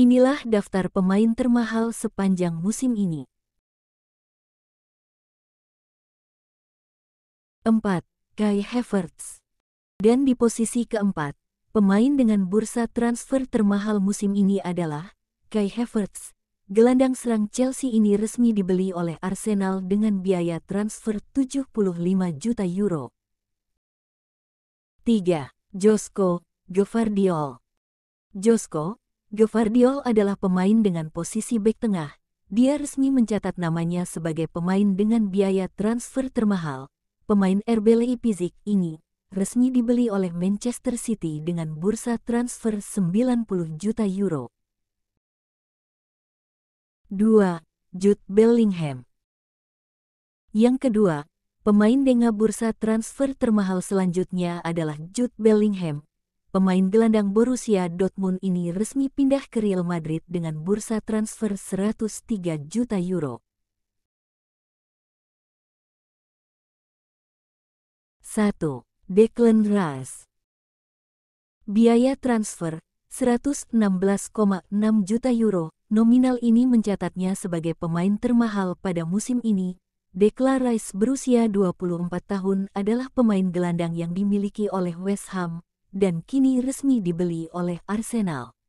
Inilah daftar pemain termahal sepanjang musim ini. 4. Kai Havertz Dan di posisi keempat, pemain dengan bursa transfer termahal musim ini adalah Kai Havertz. Gelandang serang Chelsea ini resmi dibeli oleh Arsenal dengan biaya transfer 75 juta euro. 3. Josko Gvardiol Josko, Gavardiol adalah pemain dengan posisi bek tengah. Dia resmi mencatat namanya sebagai pemain dengan biaya transfer termahal. Pemain RB Leipzig ini resmi dibeli oleh Manchester City dengan bursa transfer 90 juta euro. 2. Jude Bellingham Yang kedua, pemain dengan bursa transfer termahal selanjutnya adalah Jude Bellingham pemain gelandang Borussia Dortmund ini resmi pindah ke Real Madrid dengan bursa transfer 103 juta euro. Satu, Declan Rice Biaya transfer 116,6 juta euro, nominal ini mencatatnya sebagai pemain termahal pada musim ini. Declan Rice berusia 24 tahun adalah pemain gelandang yang dimiliki oleh West Ham, dan kini resmi dibeli oleh Arsenal.